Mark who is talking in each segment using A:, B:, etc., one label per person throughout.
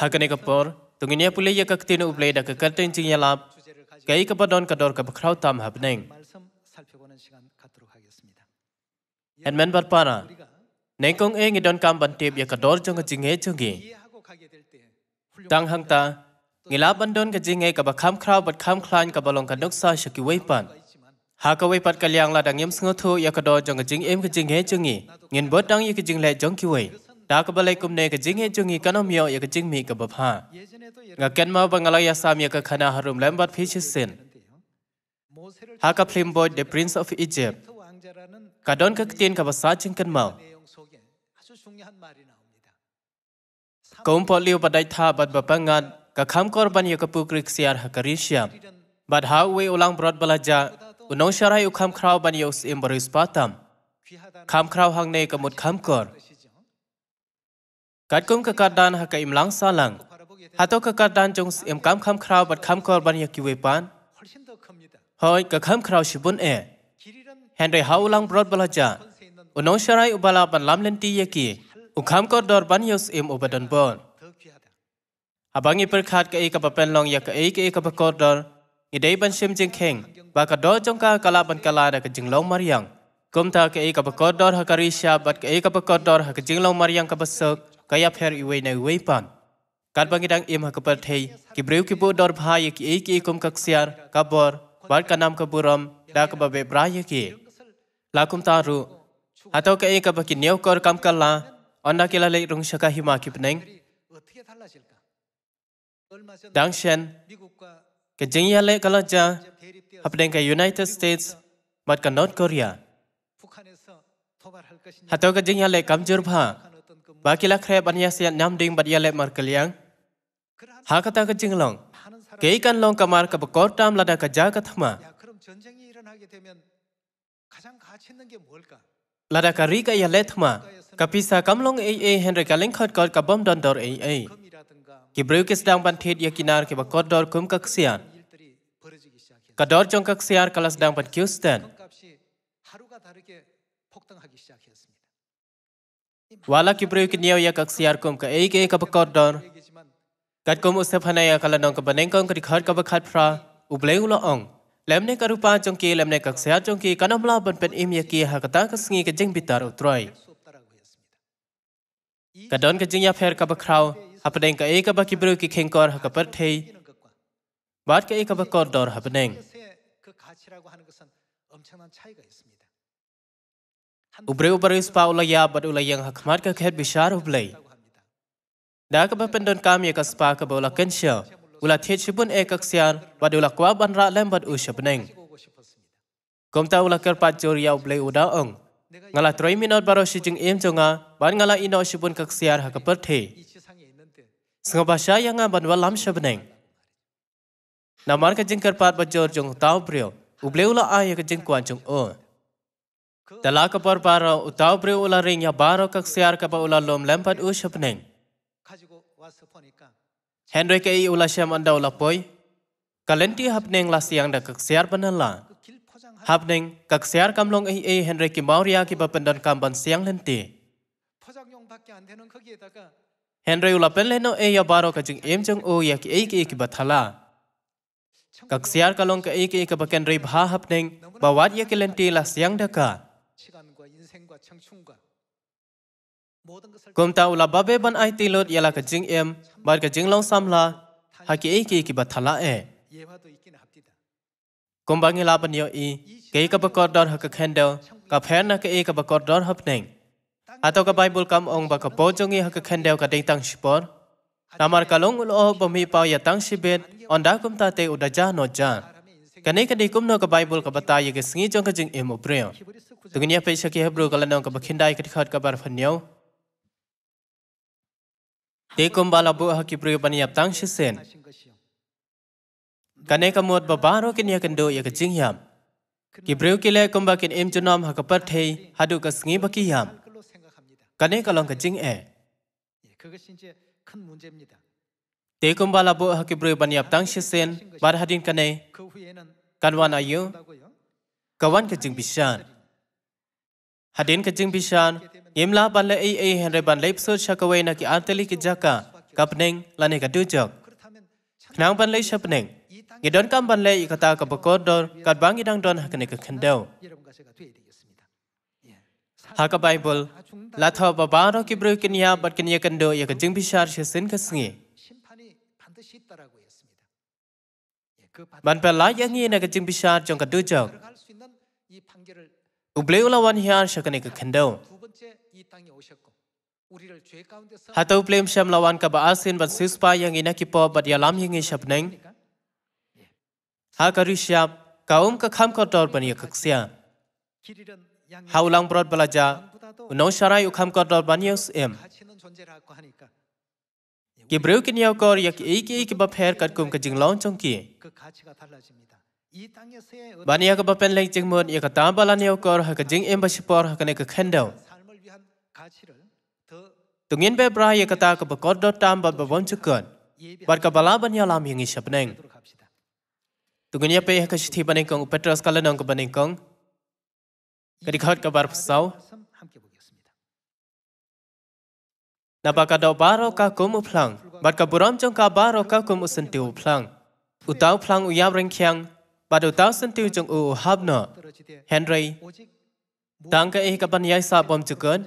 A: hakane kapor tungin ya pulai ya ka ktin uble da ka kartin ching ya lap kai ka padon ka dor ka bkhraw tam habneng and men bar para nengkong e ngidon kam ban tip ya ka dor chung ka ching he chung dang hang ta ngila ban don ka jing e ka ba kham khraw bat kham khlan ka balong ka nok sa shaki wei pan ha ka wei pat ka liang la dang yim sngo thu ya ka dor chung ka jing em ka jing he chung ngin bot dang ya ka jing le jong ki wei တာကပလိုက်ကုမ်နေကဂျင်းဟေချုံငီကနမြောက်ယကချင်းမီကဘဖာငကန်မဘငလာယာဆာမြကခနာဟရုမ်လမ်ဘတ်ဖိရှစ်စင်ဟာကဖလင်ဘော့ဒေပရင်းစ်အော့ဖ်အီဂျစ်ကဒွန်ကကတင်ကဘဆာချင်းကန်မောကုံပေါ်လီဝပဒိုက်သာဘတ်ဘပငတ်ကခမ်ကော်ပန်ယကပူကရစ်ဆီယာဟကရီရှယာဘတ်ဟာဝေအူလန်ဘရတ်ဘလာဂျာဥနောရှရာယုခမ်ခရာဘန်ယုစ်အင်ဘရစ်ပါတမ်ခမ်ခရာဟန်နေကမုတ်ခမ်ကော်กัดกุมกกัดดานหักอิมลังซาลังหาตัวกัดดานจงอิมคำคำคราวบัดคำกอบันยากิเวปานหอยกัะคำคราวชิบุนเอแฮนได้หาวลังบรอดบลาจาอุนองชรายอุบาลาบันลำเลนตียากีอุคำกอดอร์บันยสอิมอุบดันบอนอาบังอีเปิดขาดกะเอกับเป็นลองยากเอกะเอกะปะกอดอร์อีเด้บันชิมจิงเข่งบากะดอจงกากะลาบันกะลาดะกจิงลองมารียงกุมทากะเอกะปะกอดอร์ฮักการิชาบัดกะเอกะปกอดอร์หักะจิงลองมารียงกะบัสเก kaya per iwe na iwe pan. bangi dang im hakapat hei, ki breu ki bu dor bha ye ki ek ekum kaksiar, kabor, nam ka buram da ka bra ye ki. Lakum ru hataw ka ek abaki neo kor kam ka la kalla, onna la le rung shaka hi ma ki pneng. dang shen Dangshen, ka jingya le kalaja, hapneng ka United States, mat ka North Korea. Hataw ka jing jingya le jur bha, bakila khrep anya se nam ding bad yale mar kalyang ha kata ka jinglong ke ikan long ka mar ka bakor tam lada ka ja ka thma lada ka ri ka yale thma ka pisa kam long ei ei henre ka link khat kar ka bom don dor ei ei ki brew ke sdang ban thet yakinar ke bakor dor kum ka ksian ka dor jong ka ksian kalas dang ban kyustan 하루가 Wala kibriu kiniau ya kak siar kum ka eik eik apa kot dor. Kat kum usap hana ya kala nong ka baneng kong ka dikhat ka bakat pra. Ublei ula ong. Lemne ka rupa jongki lemne kak siar jongki kanam la ban pen im ya ki ha kata ka sengi ka jeng bitar utroi. Ka don ka jeng ya pher ka bakrau. Hapadeng ka eik apa kibriu ki kengkor ha ka perthei. Bat ka eik apa kot dor hapadeng. 그 가치라고 하는 것은 엄청난 차이가 있습니다. Ubrew baris paula ya badula yang hakmat ka khet bishar ublay. Da ka pendon kam ya ka spa ka bola kensha. Ula thet shibun ek aksyar badula kwa banra lem bad ushabneng. Komta ula ker pat jor ya ublay uda ang. Ngala troy minot baro shi jing jonga ban ngala ino shibun ka aksyar haka perthe. Sengah basha ya nga ban walam shabneng. Namar ka jing ker pat bad jor jong tau brio. Ublay ula ayah ka jing kuan jong oh. Telah kepor para utau pri ularing ya baru kak siar kepa ular lom lempat ushup neng. Henry kei ular syam anda ular poi. Kalenti hap neng lasi yang dah kak siar penela. Hap neng kak siar kam long ehi ehi Henry ki e mauri aki bapendan kamban siang lenti. Ya, Henry ular pen leno ehi ya baru kak jeng em jeng o ya ki i ki ehi ki bathala. Kak siar kalong ke i ki ehi ki bakendri bha hap neng. Bawat ya ki lenti lasi yang Kum ta ula babe ban ai tilot yala ka jing em, bar ka jing long sam la, ha ki ki ki ba thala e. Kum ba ngila ban yo i, ka ka ba kor don ha ka khendo, ka phen na ka i ka ba kor don ha pneng. Ato ka bible kam ong ba ka po jong i ha ka khendo ka ding tang shipor. Namar ka long ulo ho bom hi pao ya tang shibet, on da kum ta te uda ja no ja. Ka ne ka di kum no ka bible ka ba ta ya ka sngi jong ka jing em o priyo. တကယ်ညပိစကေဘရကလနောကဘခင်ဒိုင်ခတ်ခတ်ကဘာဖန်ညောဒေကုံဘလာဘုဟကိပရိပနိယပတန်းရှိစင်ကနေကမုတ်ဘဘာရောကညကန်ဒိုယကချင်းယမ်ကိပရိကိလေကုံဘကင်အင်ဂျူနမ်ဟကပတ်ထေဟဒုကစငိဘကိယမ်ကနေကလောင်ကချင်းအေကကစင်ချေခန်မွန်ဂျေမနိဒာဒေကုံဘလာဘုဟကိပရိပနိယပတန်းရှိစင်ဘာဟဒင်ကနေကန်ဝနာယုကဝန်ကချင်းပိရှာန် hadin kajing bishan yimla ban le ei ei hen re ban lep so chakawe na ki anteli ki jaka kapning ya, ya ya la ne ka du jok nang ban le chapning ye don kam ban le ikata ka bakor dor kat bang i dang don ha kne ka khandau ha ka bible la tho ba ba ro ki bru ki nya bat ki nya kando ye kajing bishar she sin ka singi ban pa la ye ngi na kajing bishar jong ka du jok 이 판결을 beliau lawan hian syakani ke kendau. Hatta beliau syam lawan ke baasin bat sispa yang ina kipo bat yalam hingi syap neng. Hakaru syap kaum ke kham kotor bani kaksia. Haulang berat belaja, unau syarai ukham kotor bani usim. Gibril kini akor yak iki iki bapher kat kum ke jinglong chongki bạn nhớ các bạn bên link chứng mượn nhớ các tám bà lan yêu cầu hoặc các chứng em bác sĩ bỏ hoặc các khen đầu tụng yên bè bà nhớ các tám bà gót đốt tám bà bà vốn chức cơn bà các bà lá bà nhớ làm hình ý sắp nâng tụng yên bè hạ sĩ thị bà nâng cung Petros Kalan nâng bà nâng cung các đi khát các bà phát sau Nah, baka dok ka kum uplang. Baka buram jong ka baro ka kum usentiu uplang. Utau plang uyab ring บาดู้าสันติวจงอูฮับเนาะเฮนรีตังก็เกับปัญญาสาบมจุกัน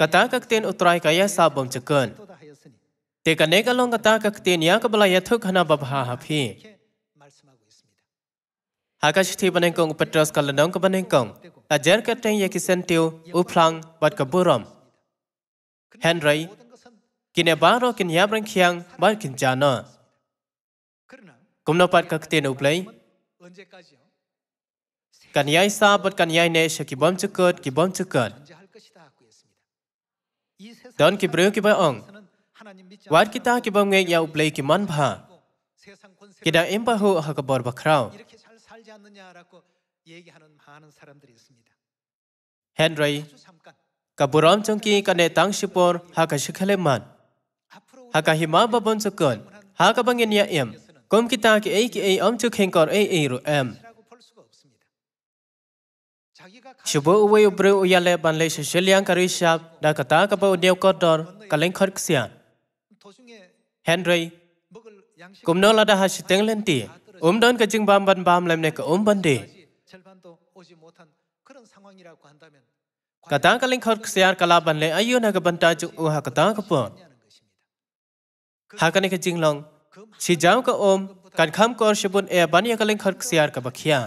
A: กตากักเตนอุตรายกายสาบมจุกันเตกันเนกลงกตากักเตนยากบลายทุกขณะบับฮาฮับฮีหากาิทีันเองกงอุปตรสกัลนงกับันเองกงอาจารย์กัตังยากิสันติวอุพลังบาดกบุรมเฮนรีกินเนบารอกินยาบรังเคียงบาดกินจานา kum napat ka kte no play kan yai sa bat kan yai ne shaki bom chukat ki bom chukat don ki bryo ki ba ong war ki ta ki bom nge ya uplay ki man bha ki da em ba ho ha ka bor ba Henry, ka buram chungki ka ne tang shipor ha ka shikhele man. Ha ka hima babon chukun, ha ka bangin ya im kom ki ta ki ei ki ei om tu khen kor ei ei ru em shubo uwe u bre u yale ban le she shelyang kari sha da ka ta ka pa u kor ka leng khar ksia henry kum no la da ha shi teng len ti um don ka jing bam ban bam lem ne ka um ban de ka ta ka leng khar ksia ka la ban le ayu na ka ban ta ju u ha ka ta ka pa ha ka ne ka jing long si jam ka om kan kham kor shibun e baniya ka leng khark siar ka bakhia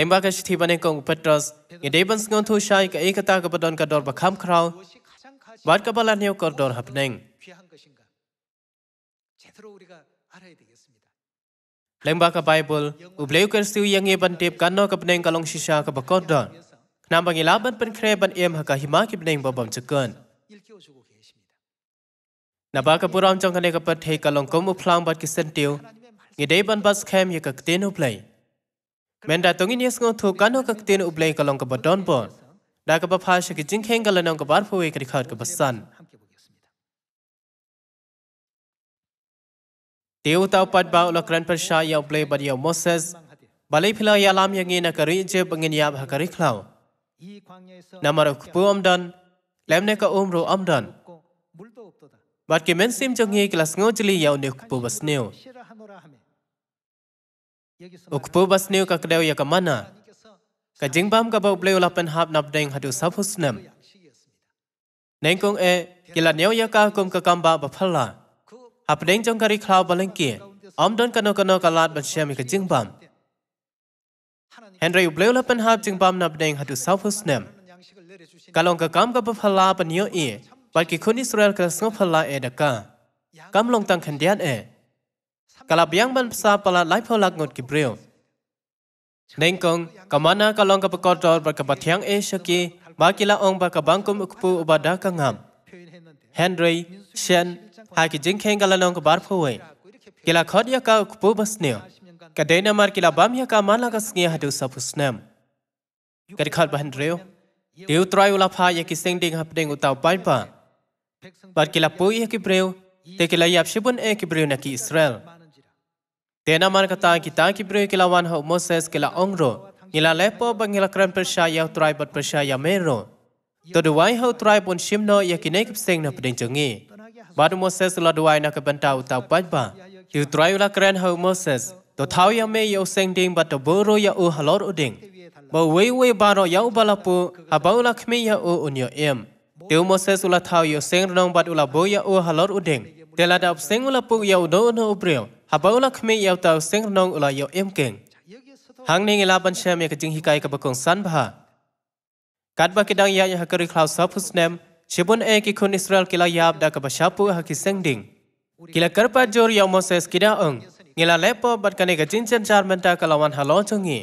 A: lemba ka shithi bane kong petros ye debans ngon thu shai ka ekata ka badon ka dor bakham khrau bar ka balan yo kor dor hapneng lemba ka bible ublei kor siu yang e ban tep kanno no ka pneng ka long shisha ka bakor dor nam bangi pen kre ban em ha ka hima ki pneng babam chakan ilkyo na ba ka puram chong kane ka pat thei ka long kom phlang bat ki sen tiu ngi dei ban bas khem ye ka tin u play men da tong ni sngo thu kan ka tin u play ka long ka ba don bon da ka ba pha shi ki jing kheng ka lanong ka bar phu we ka dikhat ka basan tiu tau pat ba ula kran par sha ya play ba ya moses balai phila ya lam ya ngi na ka ri je bangin ya ba ka ri khlau namar khu om dan lemne ka om um ro om dan But kemen sim chong hi klas ngo chili yau ne kupo basneo. Ukpo basneo ka kadeo ya kamana. Ka jingbam ka ba uple ulapan hap nap deng hatu sab husnam. Neng kong e kila neo ya ka kum ka kamba ba phala. Hap deng chong kari klau balengki. Om don kano kano kalat ban shemi ka jingbam. Henry uple ulapan hap jingbam nap deng hatu sab husnam. Kalong ka kam ka ba phala pan yo e. ปกีคนอิสราเอลกลสงพลาเอดกากำลงตังคันเดียนเอกลับยังบรรพาปลาไลพลักงดกิบเรียวนงกงกมานากลองกับกอดรอบกับทีทยังเอชกีบากิลาองบากับบังคุมอุกปูอุบาดากังหามเฮนรีเชนหากจิงเคงกลนองกับบาร์พวยกิลาขอดยากาอุกปูบัสเนียกะเดนมาร์กิลาบามยากามาลากสเนียฮัดุสับุสเนมกะดขัดบันเรียวเดียวตรายุลาพายากิเซงดิงฮับเดงอุตาวไปปะ Bar Barkilah pu ia kipreu, tekelah ia pun ia e kipreu nak Israel. Tena man kata ki ta kita kipreu kila wan hau Moses kila ongro, nila lepo bangila kran persia yau tribe bat persia yamero. mero. Tuduai hau trai pun simno ia ya kine kip seng na pedengcengi. Bar Moses la duai nak kebentau tau pajba. Yau trai ula keran hau Moses, to thau ya me yau seng ding bat boro ya u halor uding. Bawei wei baro yau balapu, habau lakmi ya u ha ya unyo em. เตียวโมเสสุลาทาวยูเซงรนองบัดอุลาโบยาอูฮัลลอร์อุดดงเดลาดับเซงอุลาปุยาอุอุนอุเปรียวฮับอุลาเมียาวตาวเซงรนองอุลาโยเอ็มเก่งหังนิงลาบันเชมีกจิงฮิกายกับบกงสันบากัดบักิดังยายฮักริคลาวซับุสเนมชิบุนเอกิคุนอิสราเอลกิลายาบดากับชาปูฮักิเซงดิงกิลากรปาจอร์ยาโมเสสกิดาอังงิลาเลปอบัดกันเอกจินเชนจาร์เมนตากลาวันฮัลลอจงงี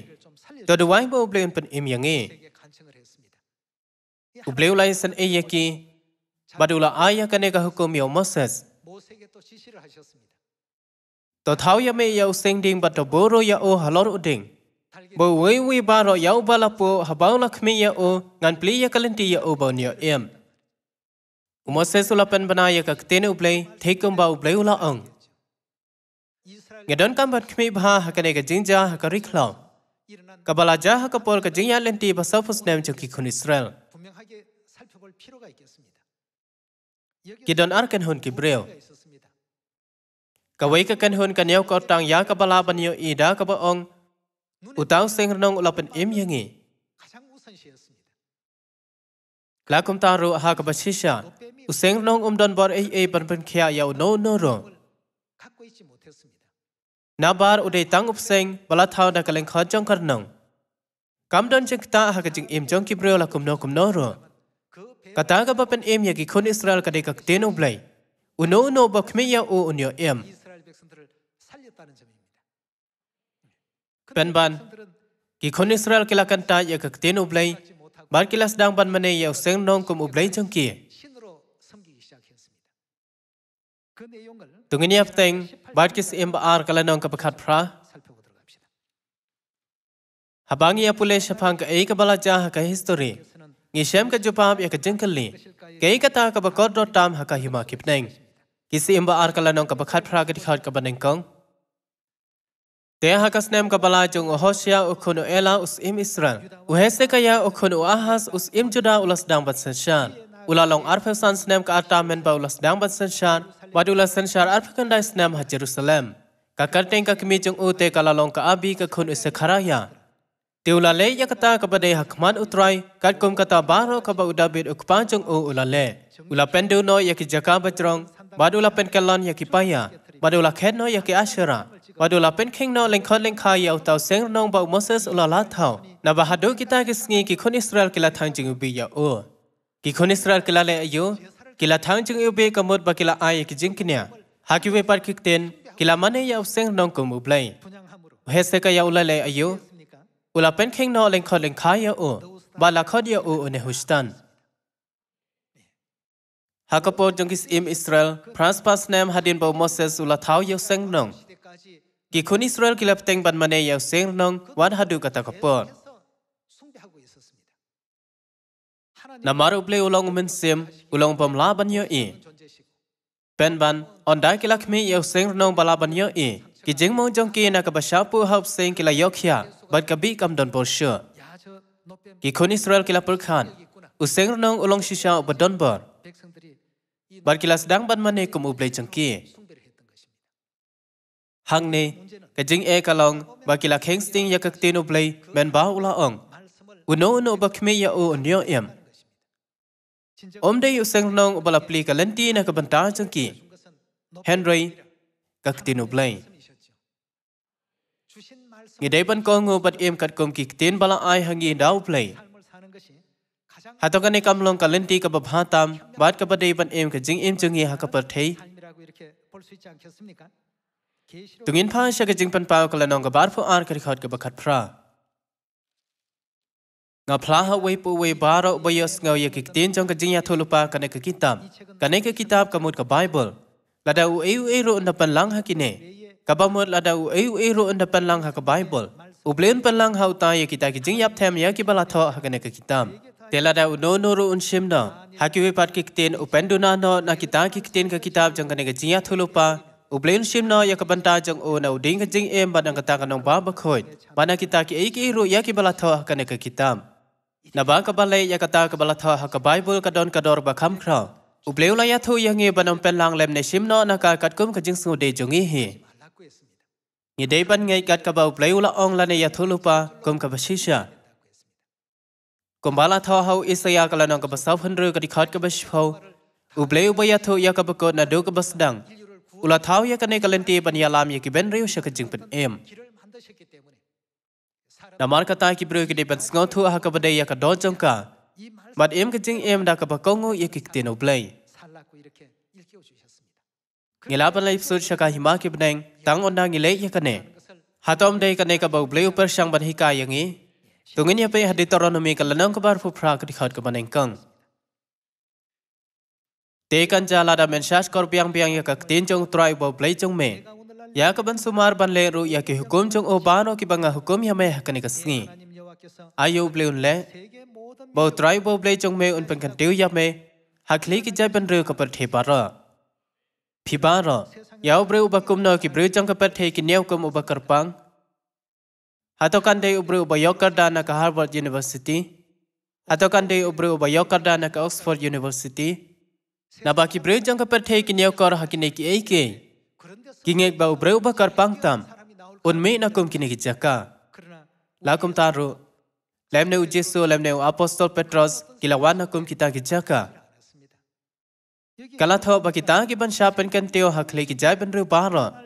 A: ตัวดูไว้บ่เปลี่ยนเป็นอิมยังงี Ubliu lai san eyeki badula ayakaneka hukumio Moses. Tờ tháo ya mê yau sinh đình bật bố rô ya o halor lót ổ đình. Bồ với vi ba rô yau ba la bồ hà bao la khmi ya o, ngan pli ya kalin ti ya ô bao nhiều em. u sê sula pen bana ya kak tên ô blei thế công bao blei ô la ẩn. Nghe đơn cam bật khmi ba hà kane ka jinja hà lao. rikla. Kabala ja hà ka pol ka jinya lenti ba sa phus nem cho kikun Israel. Israel. Gideon ar kan hun Gabriel. Kawai ka kan hun kan yau ko tang ya ka bala ban yau ida ka ba ong utang sing renong ulapan im yangi. La kum ta ru ha ka ba shisha. Useng renong um don bor ei ei ban ban kya yau no no ro. Nabar udai tang upseng bala thau da kaleng kha jong karnong. กำดันจึงตาหากจึงเอ็มจงคิบเรียวละคุมโนคุมโนรอกตากับเป็นเอ็มยากิคนอิสราเอลกเดกักเตนอบไลยอุโนอุโนบักเมียาอูอุนยเอ็มเป็นบันกิคนอิสราเอลกิลากันตายากักเตนอบไลยบาร์กิลาสดังบันมันเนยอาเซงนองคุมอบไลยจงกีตรงนี้อับเต็งบาร์กิสเอ็มบาร์กลานองกับขัดพระ Habangi apa le sepang kei kebala jah ke history. Ngisem ke jupam ya ke jengkeli. Kei kata ke bakor do tam haka hima kipneng. Kisi imba ar kalanong ke bakat praga dikhat ke banengkong. Te haka snem kebala jung uhosya ukunu ela us im Israel. Uhese kaya ukunu ahas us im juda ulas dang bat sanshan. Ula long arfesan snem ke arta menba ulas dang bat sanshan. Wadu ulas sanshan arfekandai snem ha Jerusalem. Kakarteng kakmi jung u te kalalong ke abi ke kun isekharaya. Kakarteng Tiulale yakata kabade hakman utrai kat katkom kata baro kaba udabit ukpa jong u ulale. ula Ulapen duno yaki jaka batrong, badula pen kalon yaki paya, badula ken no yaki ashera, badula pen king no lengkon lengkai ya tau seng nong ba Moses ula la tau. Na bahadu kita kisngi khon Israel kila thang jing ubi ya o ki khon Israel kila le ayu, kila thang jing ubi kamut bakila ay yaki jingkinya. Hakiwe par kikten, kila mane ya seng nong hese ka ya ulale ayu, อุลาเป็นเข่งนอเล็งคอเล็งขายโอบาลาคอดียโอในฮุสตันฮากปจงกิสอิมอิสราเอลพรานสปัสเนมฮัดินบอมอสเซสอุลาท้าวยาวเซงนงกิคนอิสราเอลกิลับเต็งบันมาเนยาเซงนงวันฮัดูกตากปนนามารุเปลอุลองมินซิมอุลองปมลาบันยอีเป็นบันออนได้กิลักมียาวเซงนงบาลาบันยอี ki jing mong jong ki na ka ba sha pu hop sing ki la yok hya ban ka bi kam don bo sha ki khun israel ki la pul khan u seng nong ulong shi sha ba don bo ban ki la sdang ban mane kum u ble jong ki hang ne ka jing e ka long ba ki la kheng sting yak ka tin u ble men ba u la ong u no no ba kme ya u nyo yam omde yu seng nong ba la pli ka len na ka ban ta jong ki henry ka tin Ngidaipan kong upat im kat kom kiktin bala ai hangi dau play. Hatokan ikam long kalenti kababhatam, bat kapadaipan im kajing im jungi hakapathei. Tungin pa siya kajing panpao kalanong kabar po ar karikot kabakat pra. Nga phla plaha we po way ba bayos nga yakiktin jong kajing yatulupa kanay kakitab. Kanay kakitab kamut ka kitab kitab ka ka ka ka ne mut Bible. la da u e u e ro na pan lang ha ki ne กับมดละดาเอวเอรุอันเดเป็นลังหากับไบเบิลอุบลินเป็นลังหาตายกิตาคิจิงยับเทมยากิบลาทอหากันกกิตามเทลาดาอุโนโนรุอันชิมนาหากิวิปัดคิกเตนอุเปนดูนานอนักิตากิกเตนกับกิตาบจังกันกจิงยาทุลปาอุบลินชิมนายากับบัรดาจังโอนาอุดิงกจิงเอ็มบานังกตากันองบาบคอยบานักิตากิเอกเอรุยากิบลาทอหากันกกิตามนับบากับบาลัยยากตากับบลาทอหากับไบเบิลกระดอนกระดอร์บะคำคราอุบลิวลายทุยังเงบานอมป็นลังเลมในชิมนานากากัดกุมกจิงสูเดจงอีเฮ Nhi day ban ngay kat ka bau play ula ong lana ya thulupa kom ka bashisha. Kom bala thaw hau isaya kala nong ka basaw hundru ka dikhat ka bashphaw. U play uba ya thaw ya ka bakot na do ka basdang. Ula thaw ya ka ne ka lenti ban ya lam ya ki ben riu shaka jing pen em. Namar ka ta ki bru ki de ban sngo thu ha ka badai ya ka do jong ka. Mat em ka jing em da ka bakongo ya ki tino play ngilap lai sur shaka hima ki bneng tang onna ngile yakane hatom de kane ka bau bleu per sang ban hika yangi tungin yape haditoronomi kalanang kabar phu phra ki khat ka baneng kang te kan jala da men shash kor piang piang ya kak tin chong trai bau blei chong me ya ka ban sumar ban le ru ya ki hukum chong obano ki banga hukum ya me kane ka sngi ayo un le bau trai bau blei chong me un pen kan teu ya me hakli ki jai ban ru ka par the pa ra Pibara, ya ubre uba kumno ki bre jang kapet he ki niau kum uba kerpang. Atau kan day ubre uba yokar dana ke Harvard University. Atau kan day ubre uba yokar dana ke Oxford University. Naba ki bre jang kapet he ki niau kor hakin eki eike. Kingek ba ubre uba kerpang tam. Un me nakum kini ki jaka. Lakum taru. Lemne ujesu, lemne u apostol Petros, kilawan nakum kita ki jaka. Kalau tahu bagi kita kiban syapen kan teo hakle ki jai ben para.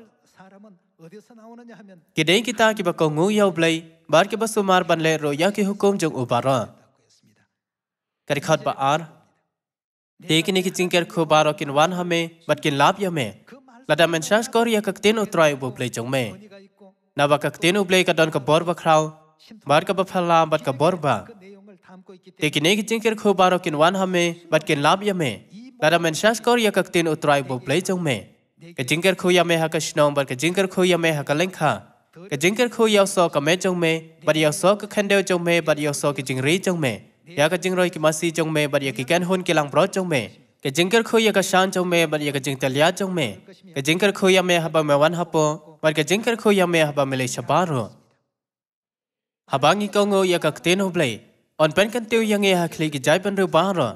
A: Kidai kita kiba kongu yau blai bar kiba sumar ban le roya ki hukum jong ubara. Kari khat ba ar. Dekini ki jingker khubaro kin wan hame bat kin lab ya me. Lada men shas kor ya kakten utrai bu blai jong me. Na ba kakten u blai ka don ka bor ba khrau. Bar ka ba phala bat ka bor ba. Dekini ki jingker khubaro kin wan hame bat kin lab ya me. Tada Tadamen shaskor yakak tin utrai bo play jong me. Ka jingker khu ya me ha ka shnong bar ka jingker khu ya me ha ka leng Ka jingker khu ya so ka me jong me, bar ya so ka khandeo jong me, bar ya so ki ri jong me. Ya ka jing roi ki masi jong me, bar ya ki ken hun ki lang bro jong me. Ka jingker khu ya ka shan jong me, bar ya ka jing talya jong me. Ka jingker khu ya me ha ba me wan ha po, bar ka jingker khu ya me ha ba me le shabaro. Habangi kongo ya ka kten ho play. On pen kan tiu yang e ha khli ki jai ban ru ba ro.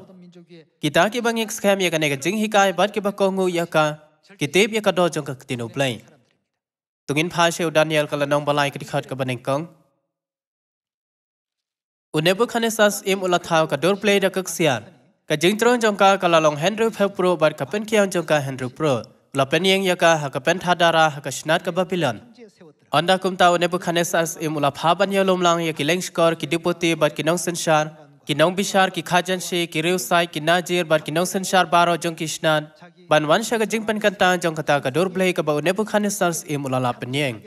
A: Kita ke bang ek scam ya kane ka jing hikai bat ke bakko ngu ya ka kitep ya ka do jong ka tinu play. Tungin pha sheu Daniel ka lanong balai ka dikhat ka baneng kong. Unebu khane sas em ula thao ka dor play da kak sian. Ka jing tron jong ka ka lalong Henry Pep Pro bat ka pen kiang jong ka Henry Pro. La pen yang ya ka ha ka pen thadara ha ka shnat ka Babylon. Anda kumta unebu khane sas em ula pha ban ya lomlang ya ki lengskor ki deputy bat ki nong senshar. कि नौ विशार कि खाजन से कि रेव साय कि ना जेर बार कि नौ संसार बारो जो कि स्नान बन वंश का जिंग पन कंता जो कता का दुर्भ का बहु नेपु खाने सर्स एम उलाला पनियंग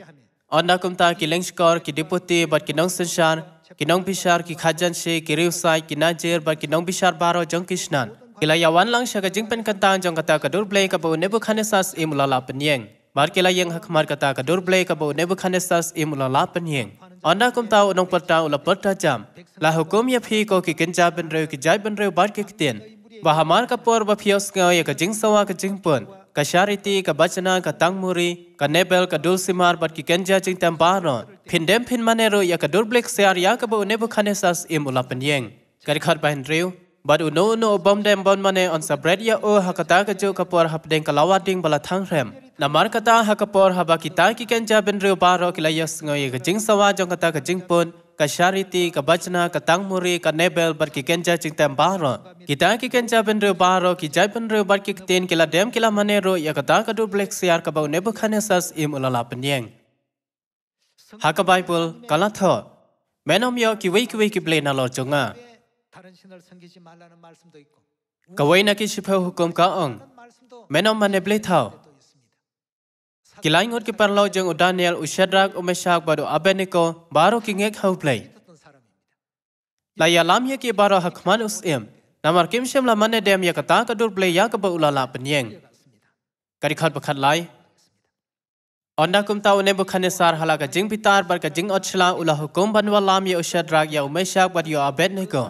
A: और ना कुमता कि लिंग स्कोर कि डिपोते बार कि नौ संसार कि नौ विशार कि खाजन से कि रेव साय कि ना जेर बार कि नौ विशार बारो जो कि स्नान किला या वन लंग शक जिंग पन कंता जो कता का दुर्भ का बहु नेपु खाने सर्स एम उलाला पनियंग मार किला यंग हक मार कता का दुर्भ का बहु नेपु खाने सर्स एम उलाला पनियंग Anda kum tahu nong pertau la perta jam. La hukum ya phi ko ki kenja ben reu ki jai ben reu bar ki ktien. Bahamar ka por ba phios nga ya ka jing sawa ka jing pun. Ka shariti ka bachana ka tang muri ka nebel ka dul simar bat ki kenja jing tam baro. Pin dem pin manero ya ka dur blek sear ya ka bu nebu khane sas im ulapen yeng. Kar khar bahin reu. But uno uno bom dem bon mane on sabred ya o hakata ka jo kapor hap deng kalawat ding balathang rem. Namar kata hakapor haba kita ki kenja ben reo baro kilayas ngoy ka jing sawa jong kata ka jing pun ka charity ka bachna ka tangmuri ka nebel bar ki kenja jing tem baro. Kita ki kenja ben reo baro ki jai ben reo bar ki ten kila dem kila mane ro ya kata ka du black siar ka bau nebu khanesas im ulala penyeng. Haka Bible kalatho. Menom yo ki wei ki wei ki blena lo jonga. Cả vậy na kí sư phèo hukum cả ông. Mẹ nó mà nếp lấy thảo. Kí lái ngốt kí bàn lâu dừng ở Daniel, ở Shadrach, ở Meshach và ở Abednego, bà rô kí ngếch hậu play. Là yà làm hiếc kí bà rô hạc man us im. Nà mà kim xem là mà nè đem yà cả ta cả đùr play yà cả bà ula lạ bình yên. Cả đi khát bà khát lái. Onda kum tau ne bukhane sar hala ka jing pitar bar ka jing ochla ula hukum banwa lam ya ushadrak ya umeshak bar ya abednego.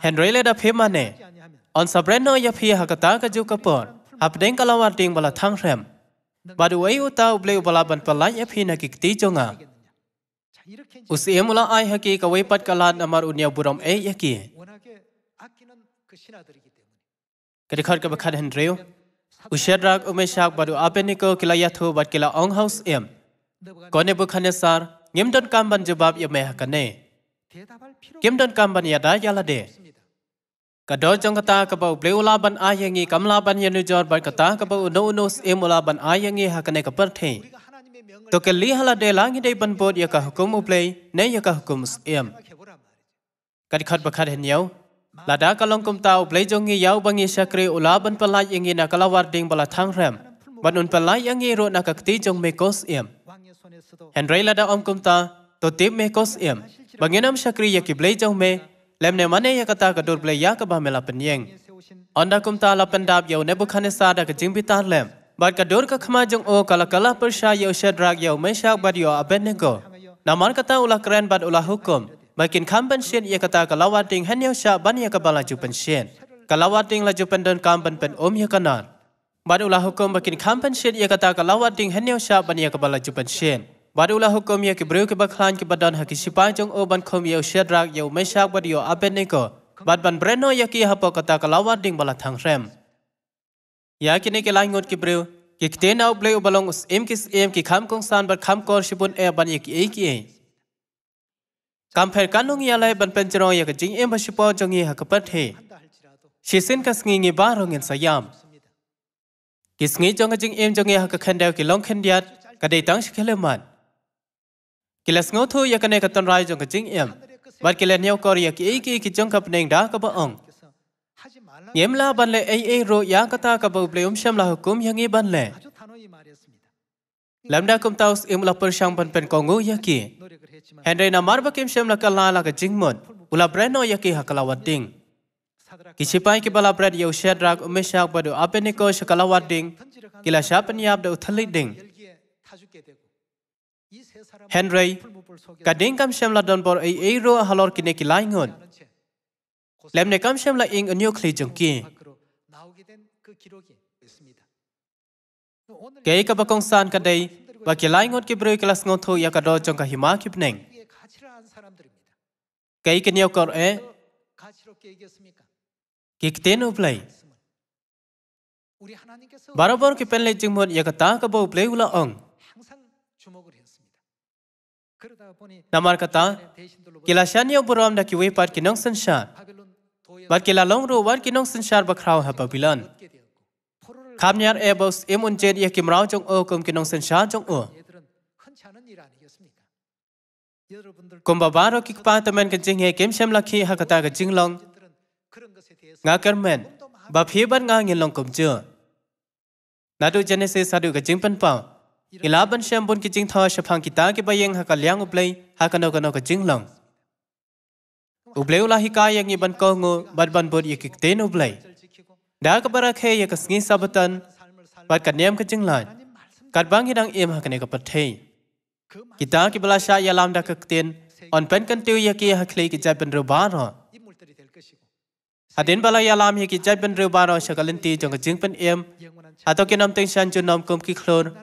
A: Henry led up him ane. On sabreno yapi hakata ka ju kapor. Habdeng kalawan ting bala thang rem. Baduway uta ublay bala ban pala yapi nakikti jonga. Usi emula ay haki kaway pat kalan amar unya buram e yaki. Kadikar ka bakad Henry. Ushedrak umeshak badu apeniko kilayatho bat kila ong house em. Kone bukhane sar ngem don kam ban jawab ya meh kane. Kem don kam ban yada yala de. Kadang jangka tak kebau beli ulaban ayangi kamlaban yang nujar bar kata kebau no no em ulaban ayangi hakane keperti. Toke lihala de langi de banbot yaka hukum ublei ne yaka hukum em. Kadikat bakar henyau. Lada kalong kum tau beli jongi yau bangi syakri ulaban pelai yangi nakalawar ding bala thang rem. Banun pelai yangi ro nakakti jong mekos em. Henry lada om kum ta to tip mekos em. Banginam syakri yaki beli jong me lemne mane ya kata ka dur ble ya ka ba mela penyeng onda kum ta la pendap ya ne bu khane sa da ka jingbi ta lem ba ka dur ka khma jung o kala kala par sha ya sha drag ya me sha ba dio abe ne go na mar kata ula kren ba ula hukum makin kham ban shen ya kata ka lawa ting han ya sha ba ni ya ka bala ju pen shen ka lawa ting la ju pen don kam ban pen om ya kana ba ula hukum makin kham ban shen ya kata ka lawa ting han ya sha ba ya ka bala ju pen shen Badulah hukum ia kebriu kebaklan kebadan haki sipang jong oban kom ia syadrak ia mesak bad ia abeneko. Bad ban breno ia ki hapa kata kalawat ding balatang rem. Ia kini ke langut kebriu ke kten au bleu balong us em kis em ki kham kong san bad kham kor sipun e ban ia ki e ki e. Kam pher kanung ia lai ban penjero ia ke jing em basipo jong ia hakapat he. Shisin kas ngi ngi barong in sayam. Kis ngi jong jing em jong ia hakakhandau ki long khandiat kadai tang shikeleman. कि लसंगो थो यकने कतन राय जों कचिंग एम बर किले नेव कर यक ए के कि जों कपने डा कब अं येमला बनले ए ए रो या कता कब उप्ले उम शमला हुकुम यंगी बनले लमडा कुम ताउस इमला पर शंग बन पेन कोंगो यकी हेनरे ना मार बकिम शमला कला ला का मोन उला ब्रेनो यकी हकला वडिंग कि सिपाई के बला ब्रेड यो शेड्रक उमेशाक बदो अपेनिको शकला वडिंग किला शापनिया द उथलिडिंग Henry, cả đến cam xem là đòn bò ấy ấy rô halor kine kỳ lai ngôn. Lem này cam xem là in ở nuclear jung kỳ. Kể cả bà công sản cả đây, và kỳ lai ngôn kỳ bơi kỳ las ngôn thu ya cả đó trong cả hima kịp nền. Kể cả nhiều cor ấy, kỳ tên úp lấy. 바라보는 기펜레 증문 야가 따가 보블레 울라 ông. namarkata kilashan yo buram da kiwe par ki nong sansha bar ki long ro war ki nong sansha ba khraw ha babilan kham nyar e bos em un jet ye kim rao chung o kum ki nong sansha chung o kum ba baro ki pa ta men ke jing he kem sham lakhi ha kata ga jing long nga kar men ba phi ban nga ngin long kum chu na tu genesis sa du ga jing pan pa Ilaban siyam bun kijing thaw shapang kita ki bayeng haka liang uplay haka no kano kajing lang. Uplay ula hikayang iban ko ngo badban bud yikik ten uplay. Da ka barak he yak sngi sabatan bat kanyam kajing lan. Kat bang hidang im haka ne kapatay. Kita ki bala sha yalam da kakten on pen kan tiu yaki hakli ki japan rubar ha. Hadin bala yalam yaki japan rubar ha shakalin ti jong kajing pen im. Ato kinam ting shan chu nom kum ki klon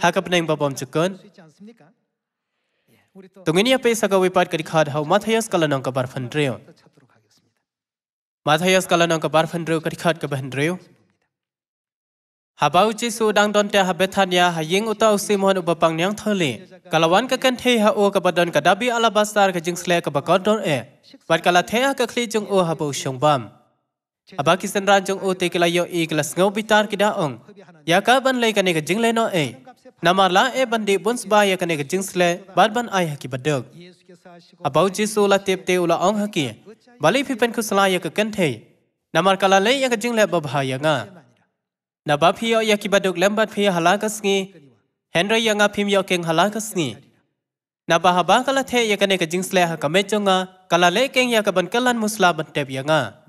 A: 학업은행 법원 주권 동인이 앞에서 그 위법까지 가다오 마태여스 갈라넘과 바르판드레요 마태여스 갈라넘과 바르판드레요 그리 가다오 바르판드레요 하바우 지수 당던때 하베타니아 하잉 우타 우시몬 우바빵냥 털리 갈라완 까깐테이 하오 까바던 까다비 알라바스타르 까징슬레 까바건돈에 바르칼라테아 까클리중 오 하바우 슝밤 아바키스탄 란중 오 테클라요 이 글라스 ngau bitar kida ong yakaban lai kane ka jinglai no ei Namarla e bandi buns ba ya kanek jingsle barban ai haki badog. Abau jisu la tepte ula ong haki. Bali pipen kusla ya kakente. Namar kala le ya jingle babha ya nga. Na ba phi ya ki badog lembat phi halakas ngi. Henry ya nga phim ya keng halakas ngi. Na ba ha ba kala the ya kanek jingsle ha kame chonga kala le keng ya kaban kalan musla ban tep ya nga.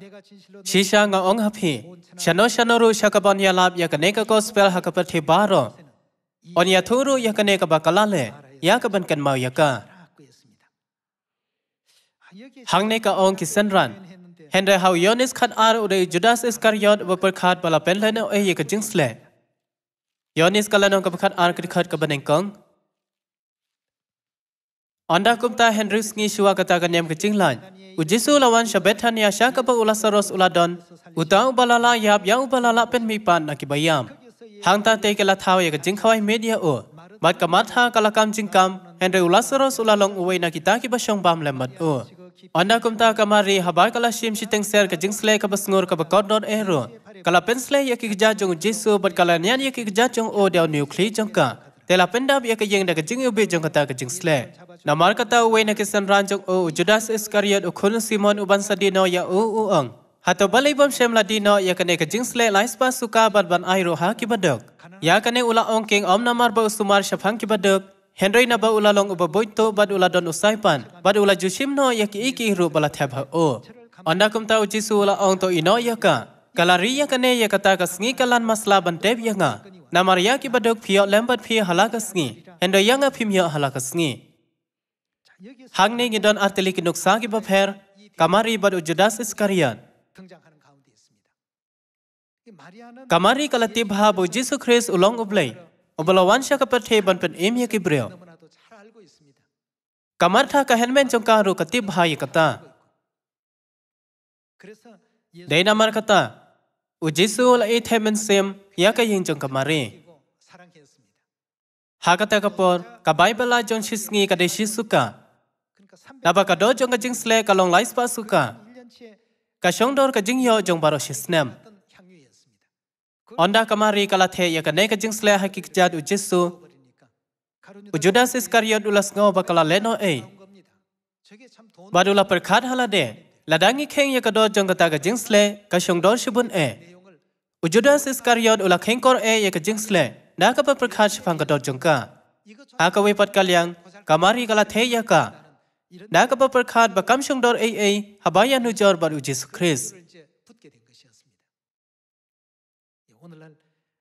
A: Shisha nga ong hapi. Shano shano ru shakaban ya lab ya kanek gospel ha kapathe baro. Onya thoro yakane ka bakalale yakaban kan mau yaka. Hangne ka ong ki senran. Hendre hau Yonis khat ar ude Judas Iscariot wa per khat bala pen lene e yaka jingsle. Yonis kalano ka khat ar kri khat ka baneng kong. Anda kumta Hendrix ngi shua kata ka nyam ka jinglan. U Jisu lawan shabetan ya shaka pa ula saros uladon. Utang balala yap yang balala pen mi pan nakibayam. hang ta te ke la thao ye ke jing khawai media o mat ka mat ha kala kam jing kam hen re ulas ro sula long uwei na ki ta ki ba shong bam le mat o anda kum ta ka mari ha ba kala shim shi teng ser ke jing sle ka ya bas ngor ka ba kod dot ero kala pen sle ye ki ja jong jisu bat kala nyan ye ya ki ja jong o dia nucle jong ka te la pen da ya ye ke jing da ke jing ube jong ka ta ke jing sle na mar ka ta uwei na ki san ran jong o judas iskariot o khun simon uban sadino ya o o ang Hato balai bom shem la dino ya kene ke jing sle lais suka bad ban ai ro ha ki badok. Ya kene ula ong king om namar ba usumar shafang ki badok. Henry na ba ula long uba boito bad ula don usai pan. bad ula ju no ya ki iki ru bala thab ha o. Onda kum ta uji su ula ong to ino ya ka. Kalari ya kene ya kata ka sngi kalan masla ban teb ya nga. Namar ya ki badok piyo lembat piyo halaka sngi. Henry ya nga pim ya halaka sngi. Hang ni ngidon artilik nuksa ki ba pher. Kamari bad ujudas iskariyan. Kamari kalati bahabu Yesus Kristus ulang ublay. Ubala wansya kapathe banpen emya kibriyo. Kamartha kahenmen chongkaru kati bahaya kata. Dayna mar kata. U Yesu ula e themen sem yaka ying chong kamari. Hakata kapor ka Bible jong shisngi ka deshi suka. Naba ka do jong ka jingsle ka long lais pa suka. kasyong dor ka jing yo jong baro shi snem. Onda ya ya e. e ya kamari kalathe ya ka neka jing sleha ki kjad u jisu, u judas iskariot ulas ngaw bakala leno e. Badula perkhad halade, ladangi keng ya ka do jong kata ka jing sle, kasyong dor shibun e. U judas iskariot ula kengkor e ya ka jing sle, na ka pa perkhad shifang ka do jong ka. Aka wipat kalyang, kamari kalathe ya ka, 나가바벌 카드바 감성돌 AA 하바야 누저르바르 예수 크리스 붙게 된 것이었습니다. 오늘날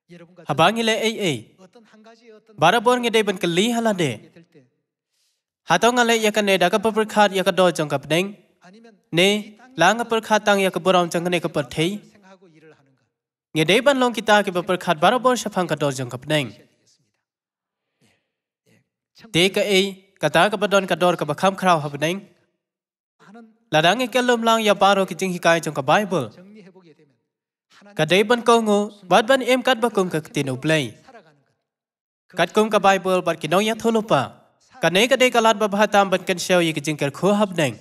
A: 여러분과 하방일의 AA 어떤 한 가지 어떤 바라보는 게 되면 클리 할라데 하동알레 약간에 나가바벌 카드 약간 더 정갑뎅 네 랑가벌 카드당 약간 보람 정근에 그 버테이 ये देवन लोग की ताकि बपर खाद बारह बोर शफांग का दौर जंग कपने देख ए kata ka padon ka dor ka ba kham khraw hab neng la dang ke lom lang ya paro ki jing hikai chong ka bible ka dei ban ko ngo bad ban em kat ba kum ka tinu play kat kum ka bible bar ki no ya tholo pa ka nei ka dei ka lat ba ba tam ban ken shew ye ki jing ker kho hab neng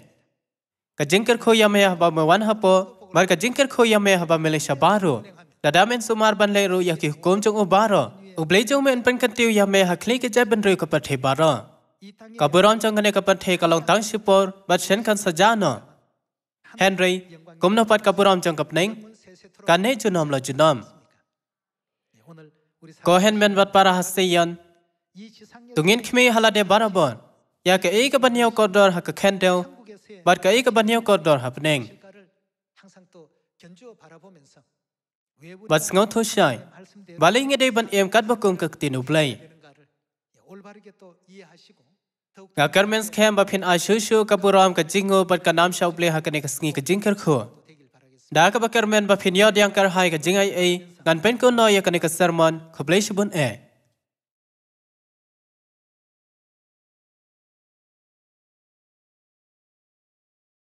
A: ka jing ker kho ya me ha ba me wan ha po bar ka jing ker kho ya me ha ba me le sha baro da da men sumar ban le ro ya ki kum chong u baro u play chong me en pen kan tiu ya me ha khle ke ja ban ro ka pa the baro Kaburon changane kapan thay kalong tang shipor bat shen kan sajana. Henry, cũng nó bắt kaburon chang kap neng. Kane chunom la chunom. Kohen men bat para hasiyan. Tungin khmi halade barabon. Ya ka ei ka banyo kodor ha ka ba Bat ka ei ka banyo kodor hap neng. ba ngau thu shai. ngay day ban em kat bakung kak tinu play. 올바르게 또 이해하시고 nga karmens kem ba phin a shu shu kapuram ka jingo pat ka nam shau ple ha ka ne khsngi ka jing kher kho da ka ba karmen ba phin yod yang kar hai ka jingai ei gan pen ko no ya ka ne ka sermon khoblei shu bun e eh.